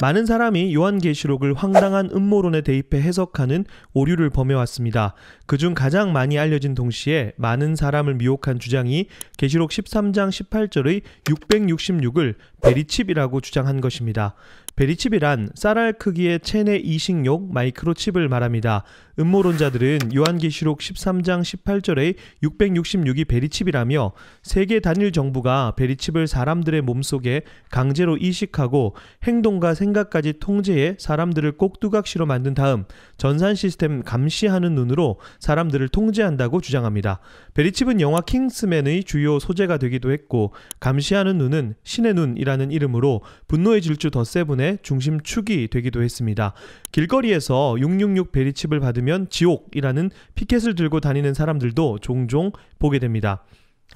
많은 사람이 요한계시록을 황당한 음모론에 대입해 해석하는 오류를 범해왔습니다. 그중 가장 많이 알려진 동시에 많은 사람을 미혹한 주장이 계시록 13장 18절의 666을 베리칩이라고 주장한 것입니다. 베리칩이란 쌀알 크기의 체내 이식용 마이크로칩을 말합니다. 음모론자들은 요한계시록 13장 18절의 666이 베리칩이라며 세계 단일 정부가 베리칩을 사람들의 몸속에 강제로 이식하고 행동과 생각까지 통제해 사람들을 꼭두각시로 만든 다음 전산 시스템 감시하는 눈으로 사람들을 통제한다고 주장합니다. 베리칩은 영화 킹스맨의 주요 소재가 되기도 했고 감시하는 눈은 신의 눈이라 세이라는 이름으로 분노의 질주 더 세븐의 중심축이 되기도 했습니다. 길거리에서 666 베리칩을 받으면 지옥이라는 피켓을 들고 다니는 사람들도 종종 보게 됩니다.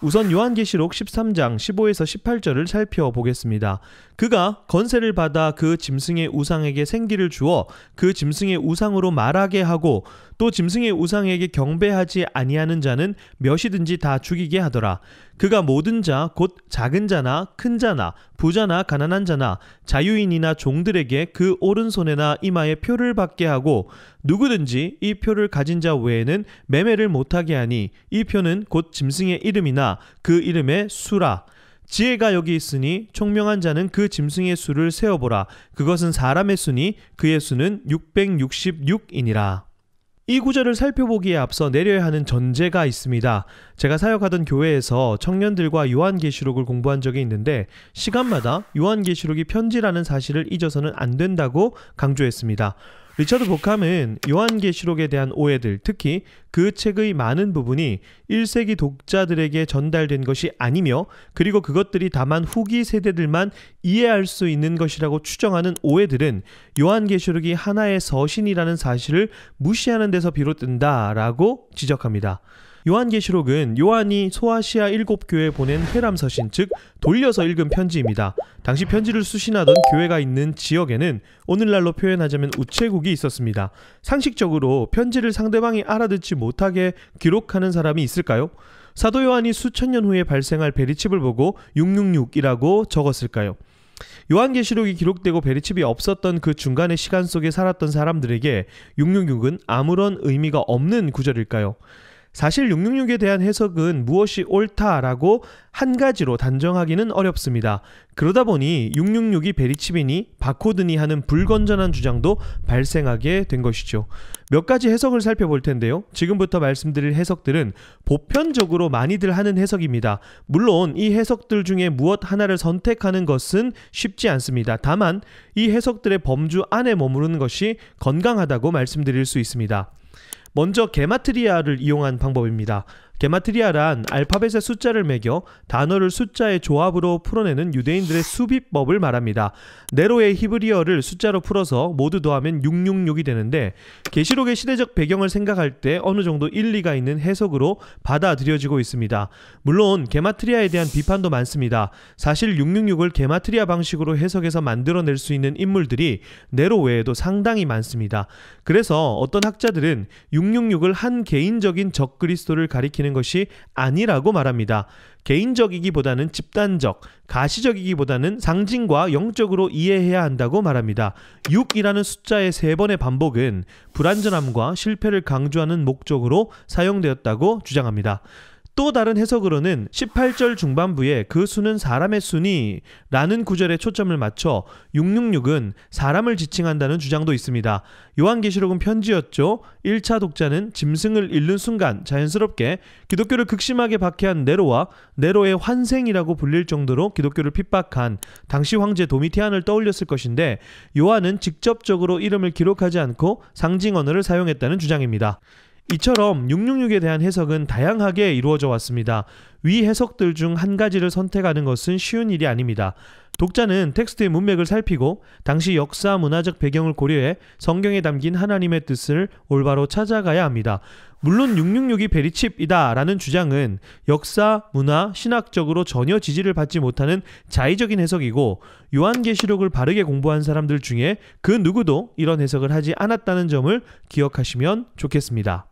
우선 요한계시록 13장 15에서 18절을 살펴보겠습니다. 그가 건세를 받아 그 짐승의 우상에게 생기를 주어 그 짐승의 우상으로 말하게 하고 또 짐승의 우상에게 경배하지 아니하는 자는 몇이든지 다 죽이게 하더라. 그가 모든 자, 곧 작은 자나 큰 자나 부자나 가난한 자나 자유인이나 종들에게 그 오른손에나 이마에 표를 받게 하고 누구든지 이 표를 가진 자 외에는 매매를 못하게 하니 이 표는 곧 짐승의 이름이나 그 이름의 수라. 지혜가 여기 있으니 총명한 자는 그 짐승의 수를 세어보라. 그것은 사람의 수니 그의 수는 666이니라. 이 구절을 살펴보기에 앞서 내려야 하는 전제가 있습니다. 제가 사역하던 교회에서 청년들과 요한계시록을 공부한 적이 있는데 시간마다 요한계시록이 편지라는 사실을 잊어서는 안 된다고 강조했습니다. 리처드 보캄은 요한계시록에 대한 오해들, 특히 그 책의 많은 부분이 1세기 독자들에게 전달된 것이 아니며 그리고 그것들이 다만 후기 세대들만 이해할 수 있는 것이라고 추정하는 오해들은 요한계시록이 하나의 서신이라는 사실을 무시하는 데서 비롯된다라고 지적합니다. 요한계시록은 요한이 소아시아 일곱 교회에 보낸 회람서신 즉 돌려서 읽은 편지입니다. 당시 편지를 수신하던 교회가 있는 지역에는 오늘날로 표현하자면 우체국이 있었습니다. 상식적으로 편지를 상대방이 알아듣지 못하게 기록하는 사람이 있을까요? 사도 요한이 수천 년 후에 발생할 베리칩을 보고 666이라고 적었을까요? 요한계시록이 기록되고 베리칩이 없었던 그 중간의 시간 속에 살았던 사람들에게 666은 아무런 의미가 없는 구절일까요? 사실 666에 대한 해석은 무엇이 옳다라고 한 가지로 단정하기는 어렵습니다. 그러다 보니 666이 베리치빈이 바코드니 하는 불건전한 주장도 발생하게 된 것이죠. 몇 가지 해석을 살펴볼 텐데요. 지금부터 말씀드릴 해석들은 보편적으로 많이들 하는 해석입니다. 물론 이 해석들 중에 무엇 하나를 선택하는 것은 쉽지 않습니다. 다만 이 해석들의 범주 안에 머무르는 것이 건강하다고 말씀드릴 수 있습니다. 먼저 게마트리아를 이용한 방법입니다. 게마트리아란 알파벳의 숫자를 매겨 단어를 숫자의 조합으로 풀어내는 유대인들의 수비법을 말합니다. 네로의 히브리어를 숫자로 풀어서 모두 더하면 666이 되는데 계시록의 시대적 배경을 생각할 때 어느 정도 일리가 있는 해석으로 받아들여지고 있습니다. 물론 게마트리아에 대한 비판도 많습니다. 사실 666을 게마트리아 방식으로 해석해서 만들어낼 수 있는 인물들이 네로 외에도 상당히 많습니다. 그래서 어떤 학자들은 666을 한 개인적인 적그리스도를 가리키는 되는 것이 아니라고 말합니다. 개인적이기보다는 집단적, 가시적이기보다는 상징과 영적으로 이해해야 한다고 말합니다. 6이라는 숫자의 세 번의 반복은 불완전함과 실패를 강조하는 목적으로 사용되었다고 주장합니다. 또 다른 해석으로는 18절 중반부에 그 수는 사람의 수니 라는 구절에 초점을 맞춰 666은 사람을 지칭한다는 주장도 있습니다. 요한계시록은 편지였죠. 1차 독자는 짐승을 잃는 순간 자연스럽게 기독교를 극심하게 박해한 네로와 네로의 환생이라고 불릴 정도로 기독교를 핍박한 당시 황제 도미티안을 떠올렸을 것인데 요한은 직접적으로 이름을 기록하지 않고 상징 언어를 사용했다는 주장입니다. 이처럼 666에 대한 해석은 다양하게 이루어져 왔습니다. 위 해석들 중 한 가지를 선택하는 것은 쉬운 일이 아닙니다. 독자는 텍스트의 문맥을 살피고 당시 역사 문화적 배경을 고려해 성경에 담긴 하나님의 뜻을 올바로 찾아가야 합니다. 물론 666이 베리칩이다라는 주장은 역사, 문화, 신학적으로 전혀 지지를 받지 못하는 자의적인 해석이고 요한계시록을 바르게 공부한 사람들 중에 그 누구도 이런 해석을 하지 않았다는 점을 기억하시면 좋겠습니다.